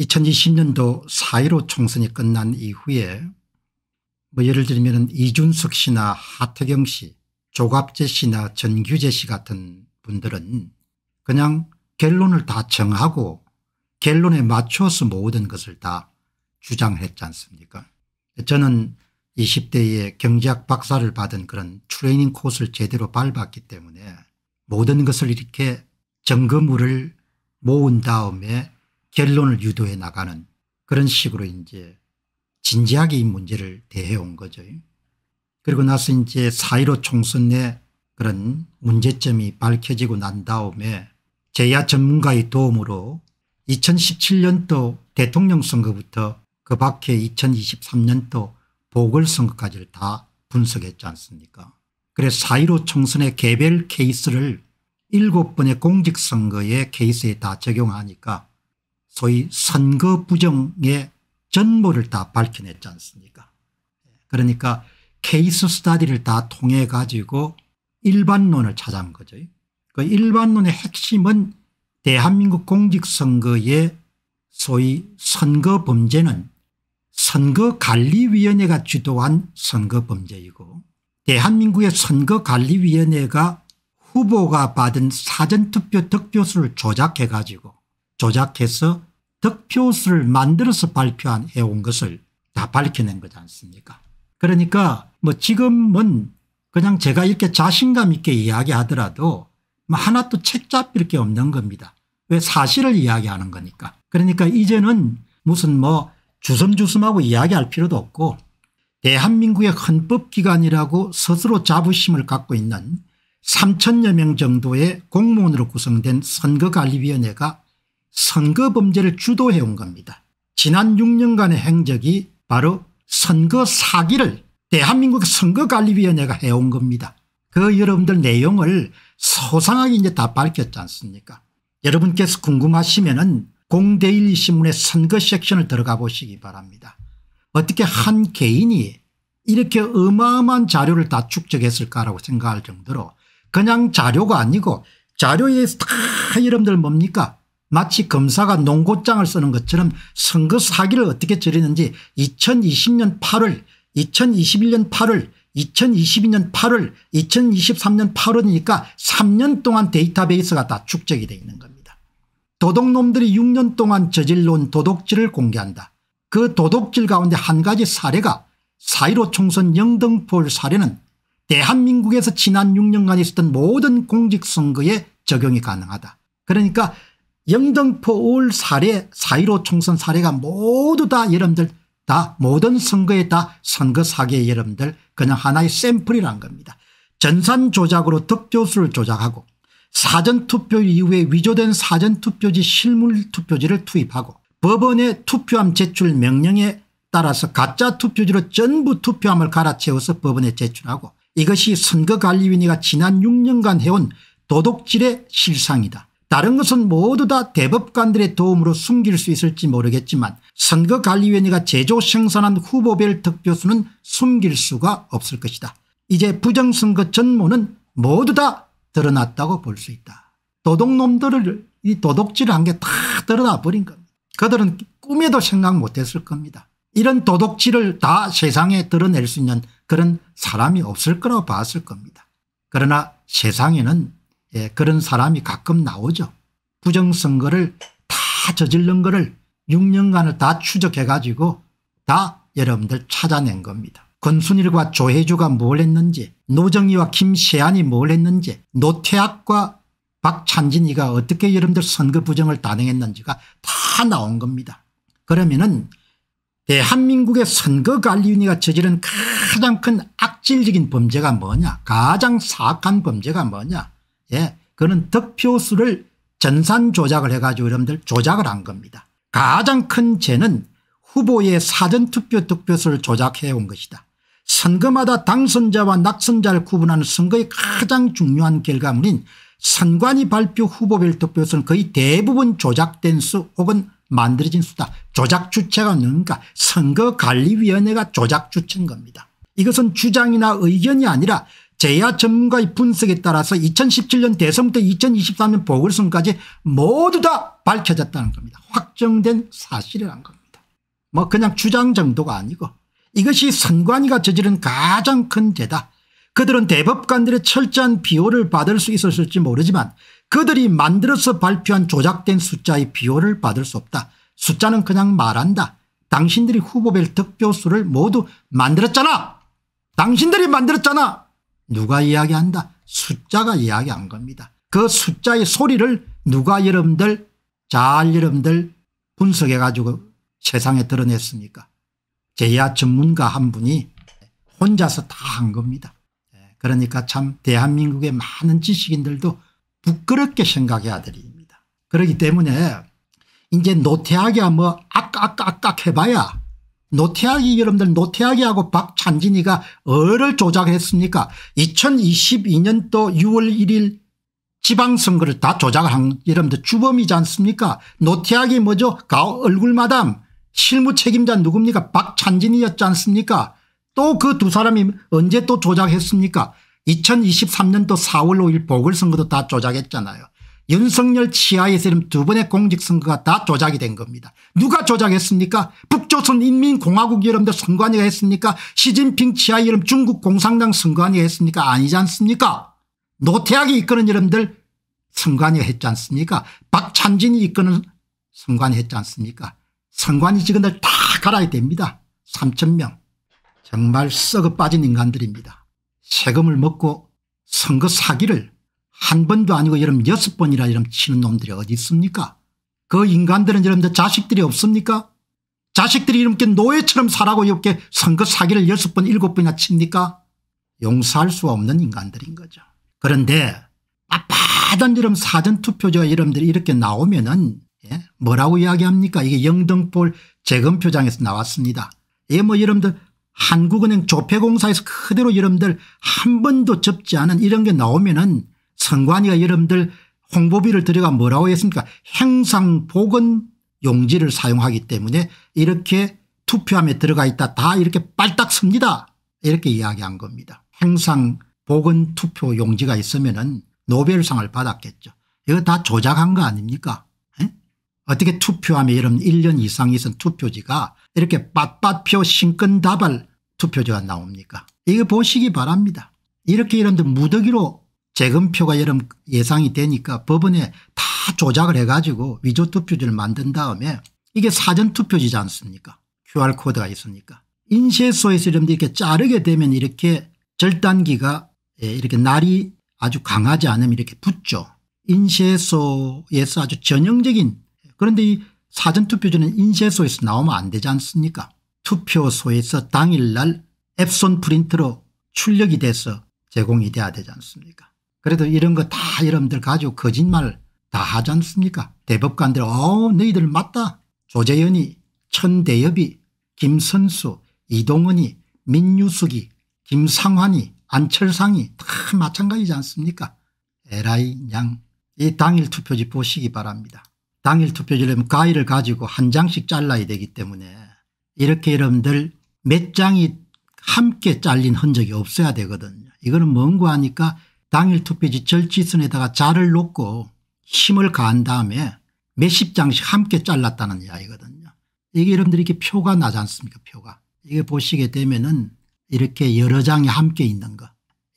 2020년도 4.15 총선이 끝난 이후에 뭐 예를 들면 이준석 씨나 하태경 씨 조갑재 씨나 전규재 씨 같은 분들은 그냥 결론을 다 정하고 결론에 맞춰서 모든 것을 다 주장했지 않습니까 저는 20대에 경제학 박사를 받은 그런 트레이닝 코스를 제대로 밟았기 때문에 모든 것을 이렇게 점검물을 모은 다음에 결론을 유도해 나가는 그런 식으로 이제 진지하게 이 문제를 대해온 거죠. 그리고 나서 이제 4.15 총선 내 그런 문제점이 밝혀지고 난 다음에 제야 전문가의 도움으로 2017년도 대통령 선거부터 그 밖에 2023년도 보궐선거까지를 다 분석했지 않습니까 그래서 4.15 총선의 개별 케이스를 7번의 공직선거의 케이스에 다 적용하니까 소위 선거 부정의 전모를 다 밝혀냈지 않습니까 그러니까 케이스 스타디를 다 통해 가지고 일반론을 찾아온 거죠. 그 일반론의 핵심은 대한민국 공직선거의 소위 선거 범죄는 선거관리위원회가 주도한 선거 범죄이고 대한민국의 선거관리위원회가 후보가 받은 사전투표 득표수를 조작해 가지고 조작해서 득표수를 만들어서 발표한 해온 것을 다 밝혀낸 거지 않습니까 그러니까 뭐 지금은 그냥 제가 이렇게 자신감 있게 이야기하더라도 뭐 하나도 책 잡힐 게 없는 겁니다. 왜 사실을 이야기하는 거니까. 그러니까 이제는 무슨 뭐 주섬주섬하고 이야기할 필요도 없고 대한민국의 헌법기관이라고 스스로 자부심을 갖고 있는 3천여 명 정도의 공무원으로 구성된 선거관리위원회가 선거 범죄를 주도해온 겁니다. 지난 6년간의 행적이 바로 선거 사기를 대한민국 선거관리위원회가 해온 겁니다. 그 여러분들 내용을 소상하게 이제 다 밝혔지 않습니까 여러분께서 궁금하시면 은 공대일 신문의 선거 섹션을 들어가 보시기 바랍니다. 어떻게 한 개인이 이렇게 어마어마한 자료를 다 축적했을까라고 생각할 정도로 그냥 자료가 아니고 자료에 다 여러분들 뭡니까 마치 검사가 농고장을 쓰는 것처럼 선거 사기를 어떻게 저리는지 2020년 8월 2021년 8월 2022년 8월 2023년 8월이니까 3년 동안 데이터베이스가 다 축적이 되어 있는 겁니다. 도둑놈들이 6년 동안 저질러온 도둑질을 공개한다. 그 도둑질 가운데 한 가지 사례가 4.15 총선 영등포 사례는 대한민국에서 지난 6년간 있었던 모든 공직선거에 적용이 가능하다. 그러니까 영등포 올 사례 4.15 총선 사례가 모두 다 여러분들 다 모든 선거에 다 선거 사기의 여러분들 그냥 하나의 샘플이란 겁니다. 전산 조작으로 득표수를 조작하고 사전투표 이후에 위조된 사전투표지 실물투표지를 투입하고 법원의 투표함 제출 명령에 따라서 가짜 투표지로 전부 투표함을 갈아채워서 법원에 제출하고 이것이 선거관리위원회가 지난 6년간 해온 도둑질의 실상이다. 다른 것은 모두 다 대법관들의 도움으로 숨길 수 있을지 모르겠지만 선거관리위원회가 제조 생산한 후보별 득표수는 숨길 수가 없을 것이다. 이제 부정선거 전모는 모두 다 드러났다고 볼 수 있다. 도둑놈들을 이 도둑질을 한게 다 드러나버린 겁니다. 그들은 꿈에도 생각 못했을 겁니다. 이런 도둑질을 다 세상에 드러낼 수 있는 그런 사람이 없을 거라고 봤을 겁니다. 그러나 세상에는 예, 그런 사람이 가끔 나오죠. 부정선거를 다 저질른 거를 6년간을 다 추적해 가지고 다 여러분들 찾아낸 겁니다. 권순일과 조혜주가 뭘 했는지 노정희와 김세안이 뭘 했는지 노태학과 박찬진이가 어떻게 여러분들 선거 부정을 단행했는지가 다 나온 겁니다. 그러면 은 대한민국의 선거관리위원회가 저지른 가장 큰 악질적인 범죄가 뭐냐 가장 사악한 범죄가 뭐냐 예. 그는 득표수를 전산 조작을 해가지고 여러분들 조작을 한 겁니다. 가장 큰 죄는 후보의 사전투표 득표수를 조작해 온 것이다. 선거마다 당선자와 낙선자를 구분하는 선거의 가장 중요한 결과물인 선관위 발표 후보별 득표수는 거의 대부분 조작된 수 혹은 만들어진 수다. 조작 주체가 누군가 그러니까 선거관리위원회가 조작 주체인 겁니다. 이것은 주장이나 의견이 아니라 제야 전문가의 분석에 따라서 2017년 대선부터 2023년 보궐선까지 모두 다 밝혀졌다는 겁니다. 확정된 사실이란 겁니다. 뭐 그냥 주장 정도가 아니고 이것이 선관위가 저지른 가장 큰 죄다. 그들은 대법관들의 철저한 비호를 받을 수 있었을지 모르지만 그들이 만들어서 발표한 조작된 숫자의 비호를 받을 수 없다. 숫자는 그냥 말한다. 당신들이 후보별 득표수를 모두 만들었잖아. 당신들이 만들었잖아. 누가 이야기한다 숫자가 이야기한 겁니다. 그 숫자의 소리를 누가 여러분들 잘 여러분들 분석해 가지고 세상에 드러냈습니까 제야 전문가 한 분이 혼자서 다 한 겁니다. 예, 그러니까 참 대한민국의 많은 지식인들도 부끄럽게 생각해야 드립니다. 그렇기 때문에 이제 노태하게 뭐 아깍아깍 해봐야 노태하이 여러분들 노태하이하고 박찬진이가 어를 조작했습니까 2022년도 6월 1일 지방선거를 다 조작한 여러분들 주범이지 않습니까 노태하이 뭐죠 가오 얼굴마담 실무 책임자 누굽니까 박찬진이었지 않습니까 또 그 두 사람이 언제 또 조작했습니까 2023년도 4월 5일 보궐선거도 다 조작했잖아요 윤석열 치하에세 이런 두 번의 공직선거가 다 조작이 된 겁니다. 누가 조작했습니까? 북조선인민공화국 여러분들 선관위가 했습니까? 시진핑 치하 여러분 중국 공산당 선관위가 했습니까? 아니지 않습니까? 노태학이 이끄는 여러분들 선관위가 했지 않습니까? 박찬진이 이끄는 선관위 했지 않습니까? 선관위 직원들 다 갈아야 됩니다. 3천명 정말 썩어 빠진 인간들입니다. 세금을 먹고 선거 사기를 한 번도 아니고 여러분 여섯 번이나 여러분 치는 놈들이 어디 있습니까 그 인간들은 여러분들 자식들이 없습니까 자식들이 이렇게 노예처럼 살라고 이렇게 선거 사기를 여섯 번 일곱 번이나 칩니까 용서할 수 없는 인간들인 거죠 그런데 아빠던 이런 사전투표자 여러분들이 이렇게 나오면은 예? 뭐라고 이야기합니까 이게 영등포 재검표장에서 나왔습니다 이게 예, 뭐 여러분들 한국은행 조폐공사에서 그대로 여러분들 한 번도 접지 않은 이런 게 나오면은 선관위가 여러분들 홍보비를 들여가 뭐라고 했습니까 행상복은 용지를 사용하기 때문에 이렇게 투표함에 들어가 있다 다 이렇게 빨딱 씁니다 이렇게 이야기한 겁니다. 행상복은 투표 용지가 있으면 은 노벨상을 받았겠죠. 이거 다 조작한 거 아닙니까 에? 어떻게 투표함에 여러분 1년 이상 있은 투표지가 이렇게 빳빳표 신근다발 투표지가 나옵니까 이거 보시기 바랍니다. 이렇게 이런들 무더기로 재검표가 여름 예상이 되니까 법원에 다 조작을 해가지고 위조투표지를 만든 다음에 이게 사전투표지지 않습니까 QR코드가 있으니까 인쇄소에서 이렇게 자르게 되면 이렇게 절단기가 예, 이렇게 날이 아주 강하지 않으면 이렇게 붙죠. 인쇄소에서 아주 전형적인 그런데 이 사전투표지는 인쇄소에서 나오면 안 되지 않습니까 투표소에서 당일날 앱손 프린트로 출력이 돼서 제공이 돼야 되지 않습니까 그래도 이런 거 다 여러분들 가지고 거짓말 다 하지 않습니까 대법관들 어 너희들 맞다 조재현이 천대엽이 김선수 이동은이 민유숙이 김상환이 안철상이 다 마찬가지지 않습니까 에라이 양이 당일 투표지 보시기 바랍니다. 당일 투표지려면 가위를 가지고 한 장씩 잘라야 되기 때문에 이렇게 여러분들 몇 장이 함께 잘린 흔적이 없어야 되거든요. 이거는 뭔고 하니까 당일 투표지 절지선에다가 자를 놓고 힘을 가한 다음에 몇 십 장씩 함께 잘랐다는 이야기거든요. 이게 여러분들이 렇게 표가 나지 않습니까 표가. 이게 보시게 되면은 이렇게 여러 장이 함께 있는 거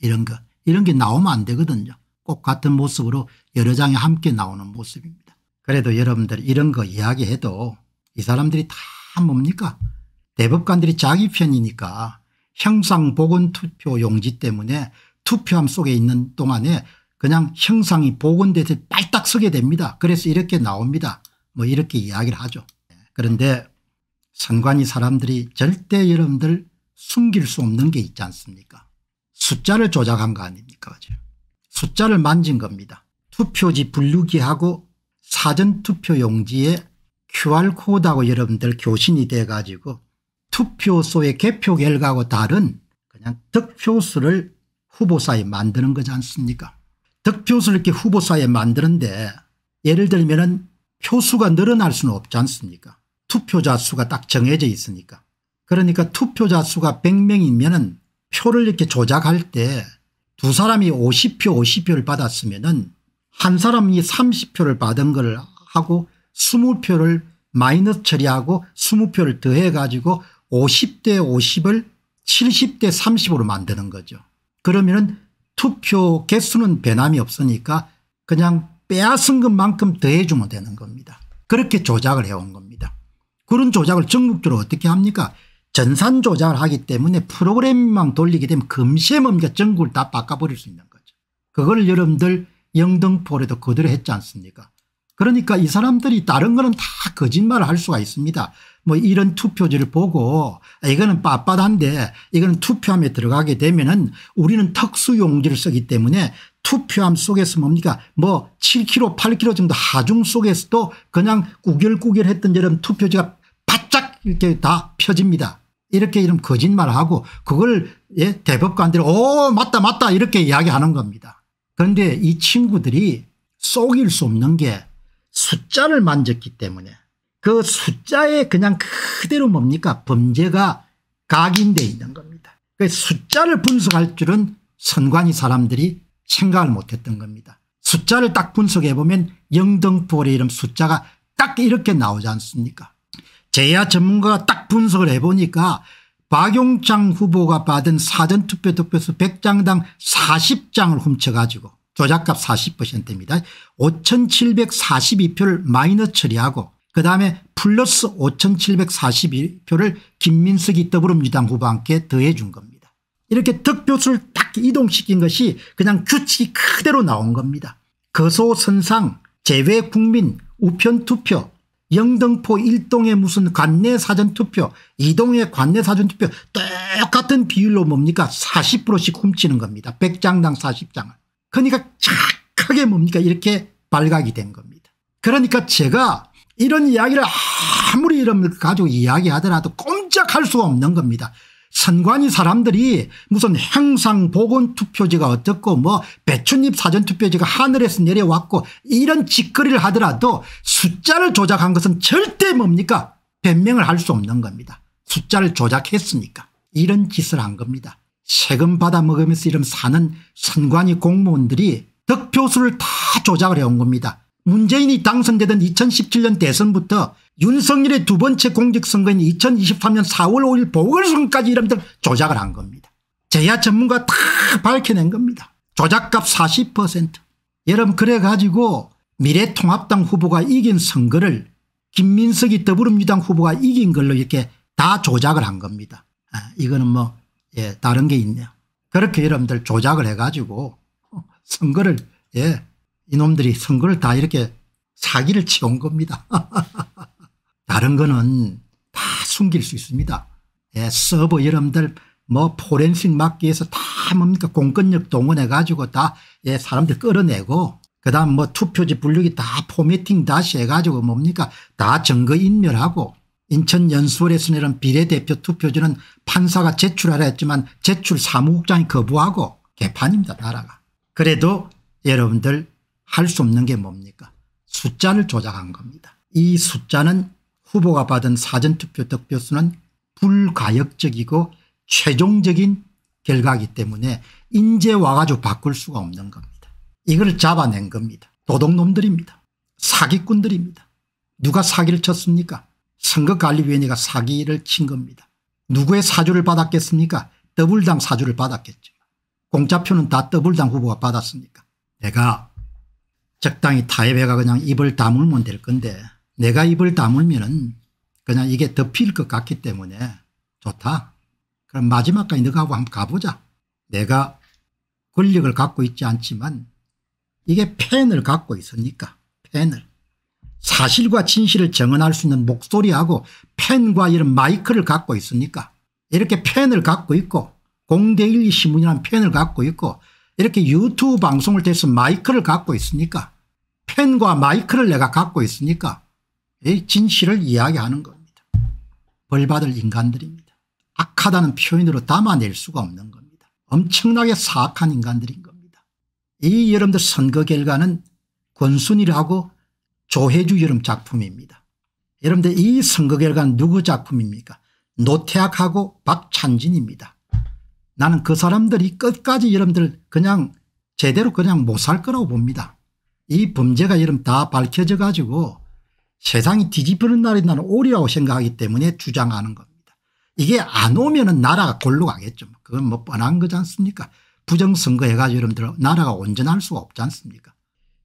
이런 거 이런 게 나오면 안 되거든요. 꼭 같은 모습으로 여러 장이 함께 나오는 모습입니다. 그래도 여러분들 이런 거 이야기해도 이 사람들이 다 뭡니까 대법관들이 자기 편이니까 형상복원투표 용지 때문에 투표함 속에 있는 동안에 그냥 형상이 복원돼서 빨딱 서게 됩니다. 그래서 이렇게 나옵니다. 뭐 이렇게 이야기를 하죠. 그런데 선관위 사람들이 절대 여러분들 숨길 수 없는 게 있지 않습니까 숫자를 조작한 거 아닙니까 어제 숫자를 만진 겁니다. 투표지 분류기하고 사전투표 용지에 QR코드하고 여러분들 교신이 돼가지고 투표소의 개표 결과하고 다른 그냥 득표수를 후보사에 만드는 거지 않습니까 득표수를 이렇게 후보사에 만드는데 예를 들면 은 표수가 늘어날 수는 없지 않습니까 투표자 수가 딱 정해져 있으니까 그러니까 투표자 수가 100명이면 은 표를 이렇게 조작할 때 두 사람이 50표 50표를 받았으면 은한 사람이 30표를 받은 걸 하고 20표를 마이너스 처리하고 20표를 더해 가지고 50대 50을 70대 30으로 만드는 거죠. 그러면은 투표 개수는 변함이 없으니까 그냥 빼앗은 것만큼 더해주면 되는 겁니다. 그렇게 조작을 해온 겁니다. 그런 조작을 전국적으로 어떻게 합니까 전산 조작을 하기 때문에 프로그램만 돌리게 되면 금시에 뭡니 전국을 다 바꿔버릴 수 있는 거죠. 그걸 여러분들 영등포에도 그대로 했지 않습니까 그러니까 이 사람들이 다른 거는 다 거짓말을 할 수가 있습니다. 뭐 이런 투표지를 보고 아, 이거는 빳빳한데 이거는 투표함에 들어가게 되면은 우리는 특수용지를 쓰기 때문에 투표함 속에서 뭡니까 뭐 7kg 8kg 정도 하중 속에서도 그냥 구결구결했던 여름 투표지가 바짝 이렇게 다 펴집니다. 이렇게 이런 거짓말하고 그걸 예 대법관들이 오 맞다 맞다 이렇게 이야기하는 겁니다. 그런데 이 친구들이 속일 수 없는 게 숫자를 만졌기 때문에 그 숫자에 그냥 그대로 뭡니까 범죄가 각인되어 있는 겁니다. 그 숫자를 분석할 줄은 선관위 사람들이 생각을 못했던 겁니다. 숫자를 딱 분석해보면 영등포의 이름 숫자가 딱 이렇게 나오지 않습니까 제야 전문가가 딱 분석을 해보니까 박용창 후보가 받은 사전투표 득표수 100장당 40장을 훔쳐가지고 조작값 40%입니다. 5742표를 마이너 처리하고 그다음에 플러스 5 7 4 1표를 김민석이 더불어민주당 후보와 함께 더해 준 겁니다. 이렇게 득표수를 딱 이동시킨 것이 그냥 규칙이 그대로 나온 겁니다. 거소선상 재외국민 우편투표 영등포 1동의 무슨 관내 사전투표 2동의 관내 사전투표 똑같은 비율로 뭡니까 40%씩 훔치는 겁니다. 100장당 40장을. 그러니까 착하게 뭡니까 이렇게 발각이 된 겁니다. 그러니까 제가 이런 이야기를 아무리 이름을 가지고 이야기하더라도 꼼짝할 수가 없는 겁니다. 선관위 사람들이 무슨 행상 보건 투표지가 어떻고 뭐 배춧잎 사전 투표지가 하늘에서 내려왔고 이런 짓거리를 하더라도 숫자를 조작한 것은 절대 뭡니까 변명을 할 수 없는 겁니다. 숫자를 조작했으니까 이런 짓을 한 겁니다. 세금 받아 먹으면서 이름 사는 선관위 공무원들이 득표수를 다 조작을 해온 겁니다. 문재인이 당선되던 2017년 대선부터 윤석열의 두 번째 공직선거인 2023년 4월 5일 보궐선까지 이름들 조작을 한 겁니다. 제야 전문가 다 밝혀낸 겁니다. 조작값 40% 여러분 그래가지고 미래통합당 후보가 이긴 선거를 김민석이 더불어민주당 후보가 이긴 걸로 이렇게 다 조작을 한 겁니다. 아, 이거는 뭐 예, 다른 게 있네요. 그렇게 여러분들 조작을 해가지고 선거를 예, 이놈들이 선거를 다 이렇게 사기를 치운 겁니다. 다른 거는 다 숨길 수 있습니다. 예, 서버 여러분들 뭐 포렌식 맡기에서다 뭡니까 공권력 동원해 가지고 다 예, 사람들 끌어내고 그다음 뭐 투표지 분류기 다 포매팅 다시 해가지고 뭡니까 다 증거 인멸하고 인천 연수원에서는 내 비례대표 투표지는 판사가 제출하라 했지만 제출 사무국장이 거부하고 개판입니다 나라가. 그래도 여러분들 할수 없는 게 뭡니까 숫자를 조작한 겁니다. 이 숫자는 후보가 받은 사전투표 득표수는 불가역적이고 최종적인 결과이기 때문에 인재 와가지고 바꿀 수가 없는 겁니다. 이걸 잡아낸 겁니다. 도둑놈들입니다. 사기꾼들입니다. 누가 사기를 쳤습니까 선거관리위원회가 사기를 친 겁니다. 누구의 사주를 받았겠습니까 더블당 사주를 받았겠죠. 공짜표는 다 더블당 후보가 받았습니까 내가 적당히 타협해가 그냥 입을 다물면 될 건데 내가 입을 다물면은 그냥 이게 덮일 것 같기 때문에 좋다. 그럼 마지막까지 너하고 한번 가보자. 내가 권력을 갖고 있지 않지만 이게 팬을 갖고 있습니까 팬을 사실과 진실을 증언할 수 있는 목소리하고 팬과 이런 마이크를 갖고 있습니까 이렇게 팬을 갖고 있고 공대일리 신문이라는 팬을 갖고 있고 이렇게 유튜브 방송을 통해서 마이크를 갖고 있습니까 펜과 마이크를 내가 갖고 있으니까 진실을 이야기하는 겁니다. 벌받을 인간들입니다. 악하다는 표현으로 담아낼 수가 없는 겁니다. 엄청나게 사악한 인간들인 겁니다. 이 여러분들 선거 결과는 권순이라고 조혜주 여름 작품입니다. 여러분들 이 선거 결과는 누구 작품입니까 노태학하고 박찬진입니다. 나는 그 사람들이 끝까지 여러분들 그냥 제대로 그냥 못 살 거라고 봅니다. 이 범죄가 이름 다 밝혀져 가지고 세상이 뒤집히는 날이 나는 오리라고 생각하기 때문에 주장하는 겁니다. 이게 안 오면 은 나라가 골로 가겠죠. 뭐 그건 뭐 뻔한 거지 않습니까 부정선거 해가지고 여러분들 나라가 온전할 수가 없지 않습니까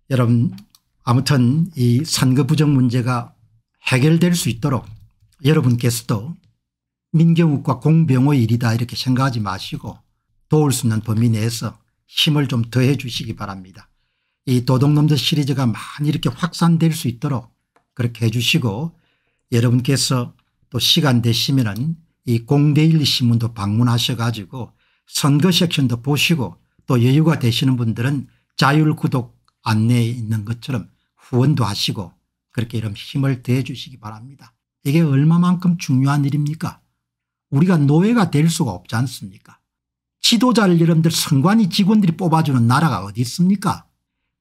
여러분 아무튼 이 선거 부정 문제가 해결될 수 있도록 여러분께서도 민경욱과 공병호의 일이다 이렇게 생각하지 마시고 도울 수 있는 범위 내에서 힘을 좀 더해 주시기 바랍니다. 이 도둑놈들 시리즈가 많이 이렇게 확산될 수 있도록 그렇게 해 주시고 여러분께서 또 시간 되시면은 이 공대일리 신문도 방문하셔 가지고 선거 섹션도 보시고 또 여유가 되시는 분들은 자율 구독 안내에 있는 것처럼 후원도 하시고 그렇게 이런 힘을 더해 주시기 바랍니다. 이게 얼마만큼 중요한 일입니까 우리가 노예가 될 수가 없지 않습니까 지도자를 여러분들 선관위 직원들이 뽑아주는 나라가 어디 있습니까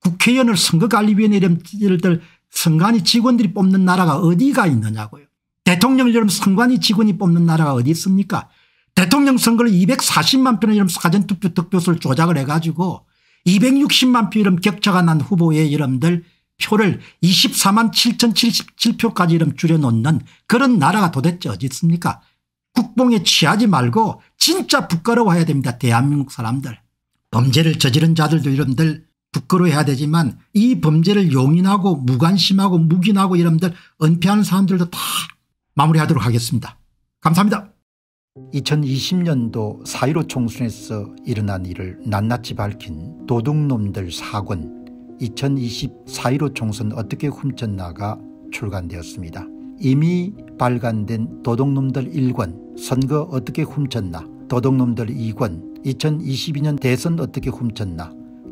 국회의원을 선거관리위원회 이름 들 선관위 직원들이 뽑는 나라가 어디가 있느냐고요. 대통령 이름 선관위 직원이 뽑는 나라가 어디 있습니까 대통령 선거를 240만 표는 이름 사전투표 득표수를 조작을 해가지고 260만 표 이름 격차가 난 후보의 이름들 표를 24만 7,077표까지 이름 줄여놓는 그런 나라가 도대체 어디 있습니까 국뽕에 취하지 말고 진짜 부끄러워해야 됩니다. 대한민국 사람들. 범죄를 저지른 자들도 이름들 부끄러워해야 되지만 이 범죄를 용인하고 무관심하고 묵인하고 이런분들 은폐하는 사람들도 다 마무리하도록 하겠습니다. 감사합니다. 2020년도 4.15 총선에서 일어난 일을 낱낱이 밝힌 도둑놈들 사권2020 4.15 총선 어떻게 훔쳤나가 출간되었습니다. 이미 발간된 도둑놈들 1권 선거 어떻게 훔쳤나 도둑놈들 2권 2022년 대선 어떻게 훔쳤나